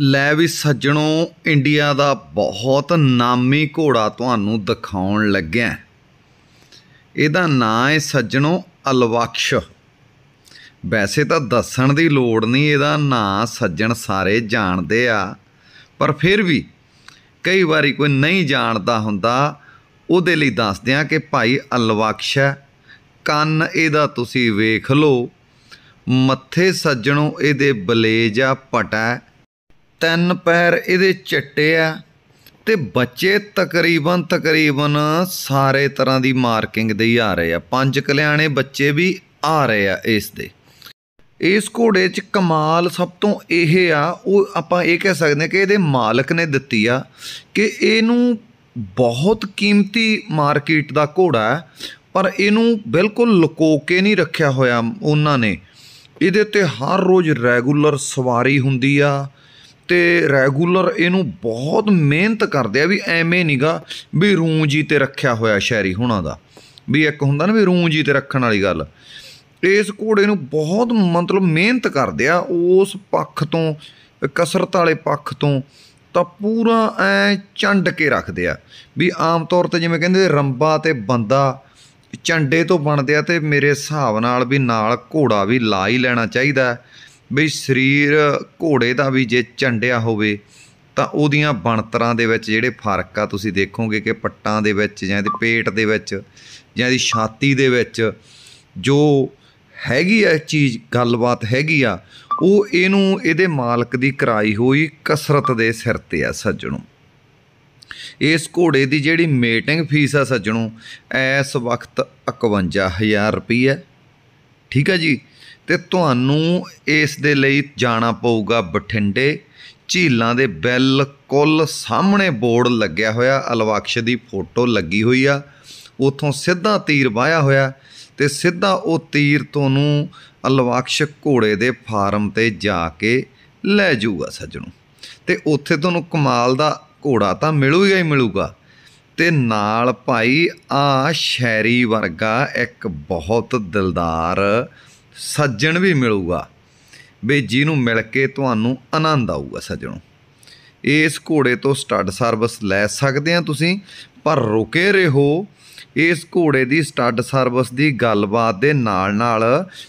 ਲੈ ਵੀ ਸੱਜਣੋ ਇੰਡੀਆ ਦਾ ਬਹੁਤ ਨਾਮੀ ਘੋੜਾ ਤੁਹਾਨੂੰ ਦਿਖਾਉਣ ਲੱਗਿਆ ਇਹਦਾ ਨਾਂ ਹੈ ਸੱਜਣੋ ਅਲਵਕਸ਼ ਵੈਸੇ ਤਾਂ ਦੱਸਣ ਦੀ ਲੋੜ ਨਹੀਂ ਇਹਦਾ ਨਾਂ ਸੱਜਣ ਸਾਰੇ ਜਾਣਦੇ ਆ ਪਰ ਫਿਰ ਵੀ ਕਈ ਵਾਰੀ ਕੋਈ ਨਹੀਂ ਜਾਣਦਾ ਹੁੰਦਾ ਉਹਦੇ ਲਈ ਦੱਸਦੇ ਆ ਕਿ ਭਾਈ ਅਲਵਕਸ਼ ਕੰਨ ਇਹਦਾ ਤੁਸੀਂ ਵੇਖ ਲਓ ਮੱਥੇ ਸੱਜਣੋ ਇਹਦੇ ਬਲੇਜ ਆ ਪਟਾ ਤਿੰਨ ਪੈਰ ਇਹਦੇ ਚਿੱਟੇ ਆ ਤੇ ਬੱਚੇ ਤਕਰੀਬਨ ਤਕਰੀਬਨ ਸਾਰੇ ਤਰ੍ਹਾਂ ਦੀ ਮਾਰਕਿੰਗ ਦੇ ਹੀ ਆ ਰਹੇ ਆ ਪੰਜ ਕਲਿਆਣੇ ਬੱਚੇ ਵੀ ਆ ਰਹੇ ਆ ਇਸ ਦੇ ਇਸ ਘੋੜੇ 'ਚ ਕਮਾਲ ਸਭ ਤੋਂ ਇਹ ਆ ਉਹ ਆਪਾਂ ਇਹ ਕਹਿ ਸਕਦੇ ਕਿ ਇਹਦੇ ਮਾਲਕ ਨੇ ਦਿੱਤੀ ਆ ਕਿ ਇਹਨੂੰ ਬਹੁਤ ਕੀਮਤੀ ਮਾਰਕੀਟ ਦਾ ਘੋੜਾ ਹੈ ਪਰ ਇਹਨੂੰ ਬਿਲਕੁਲ ਲੁਕੋ ਕੇ ਨਹੀਂ ਰੱਖਿਆ ਹੋਇਆ ਉਹਨਾਂ ਨੇ ਇਹਦੇ ਤੇ ਹਰ ਰੋਜ਼ ਰੈਗੂਲਰ ਸਵਾਰੀ ਹੁੰਦੀ ਆ ਤੇ ਰੈਗੂਲਰ ਇਹਨੂੰ ਬਹੁਤ ਮਿਹਨਤ ਕਰਦੇ ਆ ਵੀ ਐਵੇਂ ਨਹੀਂਗਾ ਵੀ ਰੂੰਜੀ ਤੇ ਰੱਖਿਆ ਹੋਇਆ ਸ਼ੈਰੀ ਹੁਣਾਂ ਦਾ ਵੀ ਇੱਕ ਹੁੰਦਾ ਨਾ ਵੀ ਰੂੰਜੀ ਤੇ ਰੱਖਣ ਵਾਲੀ ਗੱਲ ਇਸ ਘੋੜੇ ਨੂੰ ਬਹੁਤ ਮਤਲਬ ਮਿਹਨਤ ਕਰਦੇ ਆ ਉਸ ਪੱਖ ਤੋਂ ਕਸਰਤ ਵਾਲੇ ਪੱਖ ਤੋਂ ਤਾਂ ਪੂਰਾ ਐ ਚੰਡ ਕੇ ਰੱਖਦੇ ਆ ਵੀ ਆਮ ਤੌਰ ਤੇ ਜਿਵੇਂ ਕਹਿੰਦੇ ਰੰਬਾ ਤੇ ਬੰਦਾ ਚੰਡੇ ਤੋਂ ਬਣਦੇ ਆ ਤੇ ਮੇਰੇ ਹਿਸਾਬ ਨਾਲ ਵੀ ਨਾਲ ਘੋੜਾ ਵੀ ਲਾ ਹੀ ਲੈਣਾ ਚਾਹੀਦਾ ਵੀ ਸਰੀਰ ਘੋੜੇ ਦਾ ਵੀ ਜੇ ਝੰਡਿਆ ਹੋਵੇ ਤਾਂ ਉਹਦੀਆਂ ਬਣਤਰਾਂ ਦੇ ਵਿੱਚ ਜਿਹੜੇ ਫਰਕ ਆ ਤੁਸੀਂ ਦੇਖੋਗੇ ਕਿ ਪੱਟਾਂ ਦੇ ਵਿੱਚ ਜਾਂ ਇਹਦੇ ਪੇਟ ਦੇ ਵਿੱਚ ਜਾਂ ਇਹਦੀ ਛਾਤੀ ਦੇ ਵਿੱਚ ਜੋ ਹੈਗੀ ਐ ਚੀਜ਼ ਗੱਲਬਾਤ ਹੈਗੀ ਆ ਉਹ ਇਹਨੂੰ ਇਹਦੇ ਮਾਲਕ ਦੀ ਕਰਾਈ ਹੋਈ ਕਸਰਤ ਦੇ ਸਿਰ ਤੇ ਆ ਸੱਜਣੋ ਇਸ ਘੋੜੇ ਦੀ ਜਿਹੜੀ ਮੀਟਿੰਗ ਫੀਸ ਆ ਸੱਜਣੋ ਇਸ ਵਕਤ 51000 ਰੁਪਏ ਠੀਕ ਆ ਜੀ ਤੇ ਤੁਹਾਨੂੰ ਇਸ ਦੇ ਲਈ ਜਾਣਾ ਪਊਗਾ ਬਠਿੰਡੇ ਝੀਲਾਂ ਦੇ ਬਿਲਕੁਲ ਸਾਹਮਣੇ ਬੋਰਡ ਲੱਗਿਆ ਹੋਇਆ ਅਲਵਕਸ਼ ਦੀ ਫੋਟੋ ਲੱਗੀ ਹੋਈ ਆ ਉਥੋਂ ਸਿੱਧਾ ਤੀਰ ਵਾਇਆ ਹੋਇਆ ਤੇ ਸਿੱਧਾ ਉਹ ਤੀਰ ਤੁਹਾਨੂੰ ਅਲਵਕਸ਼ ਘੋੜੇ ਦੇ ਫਾਰਮ ਤੇ ਜਾ ਕੇ ਲੈ ਜਾਊਗਾ ਸੱਜਣੋ ਤੇ ਉੱਥੇ ਤੁਹਾਨੂੰ ਕਮਾਲ ਦਾ ਘੋੜਾ ਤਾਂ ਮਿਲੂਗਾ ਹੀ ਮਿਲੂਗਾ ਤੇ ਨਾਲ ਭਾਈ ਆ ਸ਼ੈਰੀ ਵਰਗਾ ਇੱਕ ਬਹੁਤ ਦਿਲਦਾਰ ਸੱਜਣ ਵੀ ਮਿਲੂਗਾ ਵੀ ਜਿਹਨੂੰ ਮਿਲ ਕੇ ਤੁਹਾਨੂੰ ਆਨੰਦ ਆਊਗਾ ਸੱਜਣੋ ਇਸ ਘੋੜੇ ਤੋਂ ਸਟੱਡ ਸਰਵਿਸ ਲੈ ਸਕਦੇ ਆ ਤੁਸੀਂ ਪਰ ਰੁਕੇ ਰਹੋ ਇਸ ਘੋੜੇ ਦੀ ਸਟੱਡ ਸਰਵਿਸ ਦੀ ਗੱਲਬਾਤ ਦੇ ਨਾਲ ਨਾਲ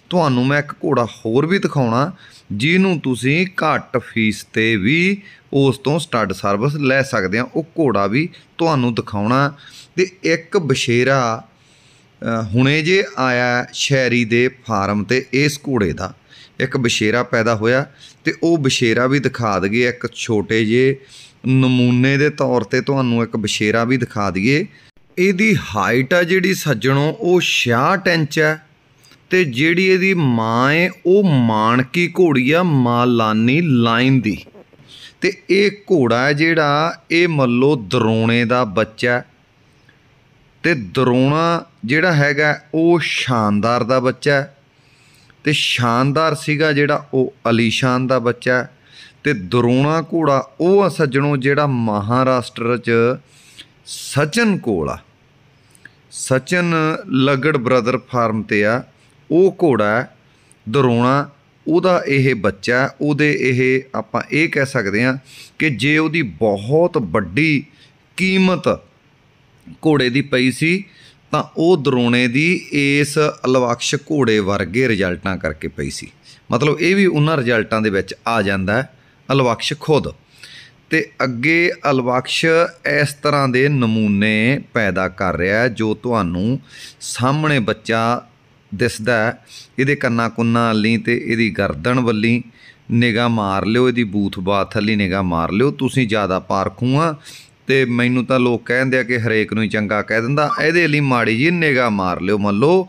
ਤੁਹਾਨੂੰ ਮੈਂ ਇੱਕ ਘੋੜਾ ਹੋਰ ਵੀ ਦਿਖਾਉਣਾ ਜਿਹਨੂੰ ਤੁਸੀਂ ਘੱਟ ਫੀਸ ਤੇ ਵੀ ਉਸ ਤੋਂ ਸਟੱਡ ਸਰਵਿਸ ਲੈ ਸਕਦੇ ਆ ਉਹ ਘੋੜਾ ਵੀ ਤੁਹਾਨੂੰ ਦਿਖਾਉਣਾ ਤੇ ਇੱਕ ਬਸ਼ੇਰਾ ਹੁਣੇ ਜੇ ਆਇਆ ਸ਼ੈਰੀ ਦੇ ਫਾਰਮ ਤੇ ਇਸ ਘੋੜੇ ਦਾ ਇੱਕ ਬਸ਼ੇਰਾ ਪੈਦਾ ਹੋਇਆ ਤੇ ਉਹ ਬਸ਼ੇਰਾ ਵੀ ਦਿਖਾ ਦਈਏ ਇੱਕ ਛੋਟੇ ਜੇ ਨਮੂਨੇ ਦੇ ਤੌਰ ਤੇ ਤੁਹਾਨੂੰ ਇੱਕ ਬਸ਼ੇਰਾ ਵੀ ਦਿਖਾ ਦਈਏ ਇਹਦੀ ਹਾਈਟ ਆ ਜਿਹੜੀ ਸੱਜਣੋ ਉਹ 66 ਇੰਚ ਹੈ ਤੇ ਜਿਹੜੀ ਇਹਦੀ ਮਾਂ ਹੈ ਉਹ ਮਾਨਕੀ ਘੋੜੀ ਆ ਮਾਲਾਨੀ ਲਾਈਨ ਦੀ ਤੇ ਇਹ ਘੋੜਾ ਜਿਹੜਾ ਇਹ ਮੱਲੋ ਦਰੋਣੇ ਦਾ ਬੱਚਾ ਤੇ ਦਰੋਣਾ ਜਿਹੜਾ ਹੈਗਾ ਉਹ ਸ਼ਾਨਦਾਰ ਦਾ ਬੱਚਾ ਹੈ ਤੇ ਸ਼ਾਨਦਾਰ ਸੀਗਾ ਜਿਹੜਾ ਉਹ ਅਲੀਸ਼ਾਨ ਦਾ ਬੱਚਾ ਹੈ ਤੇ ਦਰੋਣਾ ਘੋੜਾ ਉਹ ਆ ਸੱਜਣੋ ਜਿਹੜਾ ਮਹਾਰਾਸ਼ਟਰ 'ਚ ਸਚਨ ਕੋਲ ਆ ਸਚਨ ਲਗੜ ਬ੍ਰਦਰ ਫਾਰਮ ਤੇ ਆ ਉਹ ਘੋੜਾ ਦਰੋਣਾ ਉਹਦਾ ਇਹ ਬੱਚਾ ਉਹਦੇ ਇਹ ਆਪਾਂ ਇਹ ਕਹਿ ਸਕਦੇ ਆ ਕਿ ਜੇ ਉਹਦੀ ਬਹੁਤ ਵੱਡੀ ਕੀਮਤ ਘੋੜੇ ਦੀ ਪਈ ਸੀ ਤਾਂ ਉਹ ਦਰੋਣੇ ਦੀ ਇਸ ਅਲਵਕਸ਼ ਘੋੜੇ ਵਰਗੇ ਰਿਜ਼ਲਟਾਂ ਕਰਕੇ ਪਈ ਸੀ ਮਤਲਬ ਇਹ ਵੀ ਉਹਨਾਂ ਰਿਜ਼ਲਟਾਂ ਦੇ ਵਿੱਚ ਆ ਜਾਂਦਾ ਹੈ ਅਲਵਕਸ਼ ਖੁਦ ਤੇ ਅੱਗੇ ਅਲਵਕਸ਼ ਇਸ ਤਰ੍ਹਾਂ ਦੇ ਨਮੂਨੇ ਪੈਦਾ ਕਰ ਰਿਹਾ ਹੈ ਜੋ ਤੁਹਾਨੂੰ ਸਾਹਮਣੇ ਬੱਚਾ ਦਿਸਦਾ ਇਹਦੇ ਕੰਨਾਂ ਕੁੰਨਾਂ ਅੱਲੀ ਤੇ ਇਹਦੀ ਗਰਦਨ ਵੱਲੀ ਨਿਗਾ ਮਾਰ ਲਿਓ ਇਹਦੀ ਬੂਥ ਬਾਥ ਅੱਲੀ ਨਿਗਾ ਮਾਰ ਲਿਓ ਤੁਸੀਂ ਜ਼ਿਆਦਾ ਪਾਰਖੂ ਆ ਤੇ ਮੈਨੂੰ ਤਾਂ ਲੋਕ ਕਹਿੰਦੇ ਆ ਕਿ ਹਰੇਕ ਨੂੰ ਹੀ ਚੰਗਾ ਕਹਿ ਦਿੰਦਾ ਇਹਦੇ ਲਈ ਮਾੜੀ ਜੀ ਨਿਗਾ ਮਾਰ ਲਿਓ ਮੰਨ ਲਓ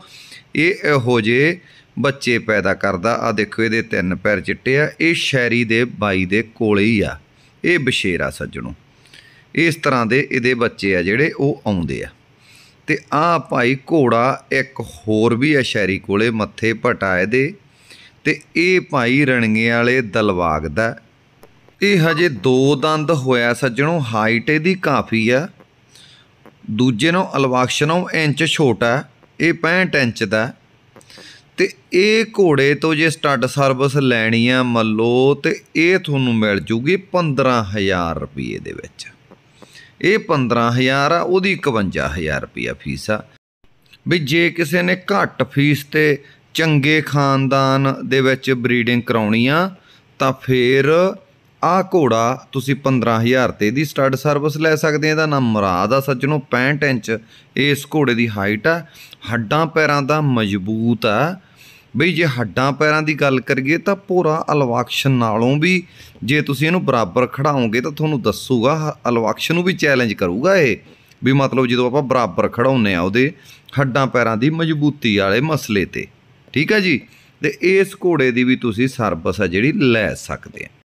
ਇਹ ਇਹੋ ਜੇ ਬੱਚੇ ਪੈਦਾ ਕਰਦਾ ਆ ਦੇਖੋ ਇਹਦੇ ਤਿੰਨ ਪੈਰ ਚਿੱਟੇ ਆ ਇਹ ਸ਼ੈਰੀ ਦੇ ਬਾਈ ਦੇ ਕੋਲੇ ਹੀ ਆ ਇਹ ਬਸ਼ੇਰਾ ਸੱਜਣੋ ਇਸ ਤਰ੍ਹਾਂ ਦੇ ਇਹਦੇ ਬੱਚੇ ਆ ਜਿਹੜੇ ਉਹ ਆਉਂਦੇ ਆ ਤੇ ਆ ਭਾਈ ਘੋੜਾ ਇੱਕ ਹੋਰ ਵੀ ਆ ਸ਼ੈਰੀ ਕੋਲੇ ਮੱਥੇ ਪਟਾਏ ਦੇ ਤੇ ਇਹ ਭਾਈ ਰਣਗੇ ਵਾਲੇ ਦਲਵਾਗ ਦਾ ਇਹ ਹਜੇ ਦੋ ਦੰਦ ਹੋਇਆ ਸੱਜਣੋ ਹਾਈਟ ਇਹਦੀ ਕਾਫੀ ਆ ਦੂਜੇ ਨੂੰ ਅਲਵਾਕਸ਼ਨੋਂ ਇੰਚ ਛੋਟਾ ਇਹ 65 ਇੰਚ ਦਾ ਤੇ ਇਹ ਘੋੜੇ ਤੋਂ ਜੇ ਸਟੱਡ ਸਰਵਿਸ ਲੈਣੀ ਆ ਮੱਲੋ ਤੇ ਇਹ ਤੁਹਾਨੂੰ ਮਿਲ ਜੂਗੀ 15000 ਰੁਪਏ ਦੇ ਵਿੱਚ ਇਹ 15000 ਆ ਉਹਦੀ 51000 ਰੁਪਿਆ ਫੀਸ ਆ ਵੀ ਜੇ ਕਿਸੇ ਨੇ ਘੱਟ ਫੀਸ ਤੇ ਚੰਗੇ ਖਾਨਦਾਨ ਦੇ ਵਿੱਚ ਬਰੀਡਿੰਗ ਕਰਾਉਣੀ ਆ ਤਾਂ ਫੇਰ ਆ ਘੋੜਾ ਤੁਸੀਂ 15000 ਤੇ ਦੀ ਸਟੱਡ ਸਰਵਿਸ ਲੈ ਸਕਦੇ ਆ ਇਹਦਾ ਨਾਮ ਮੁਰਾਦ ਆ ਸੱਜਣੋ 65 ਇੰਚ ਇਸ ਘੋੜੇ ਦੀ ਹਾਈਟ ਆ ਹੱਡਾਂ ਪੈਰਾਂ ਦਾ ਮਜ਼ਬੂਤ ਆ ਬਈ ਜੇ ਹੱਡਾਂ ਪੈਰਾਂ ਦੀ ਗੱਲ ਕਰੀਏ ਤਾਂ ਪੂਰਾ ਅਲਵਾਕਸ਼ਨ ਨਾਲੋਂ ਵੀ ਜੇ ਤੁਸੀਂ ਇਹਨੂੰ ਬਰਾਬਰ ਖੜਾਓਗੇ ਤਾਂ ਤੁਹਾਨੂੰ ਦੱਸੂਗਾ ਅਲਵਾਕਸ਼ਨ ਨੂੰ ਵੀ ਚੈਲੰਜ ਕਰੂਗਾ ਇਹ ਵੀ ਮਤਲਬ ਜਦੋਂ ਆਪਾਂ ਬਰਾਬਰ ਖੜਾਉਨੇ ਆ ਉਹਦੇ ਹੱਡਾਂ ਪੈਰਾਂ ਦੀ ਮਜ਼ਬੂਤੀ ਵਾਲੇ ਮਸਲੇ ਤੇ ਠੀਕ ਆ ਜੀ ਤੇ ਇਸ ਘੋੜੇ ਦੀ ਵੀ ਤੁਸੀਂ ਸਰਵਿਸ ਆ ਜਿਹੜੀ ਲੈ ਸਕਦੇ ਆ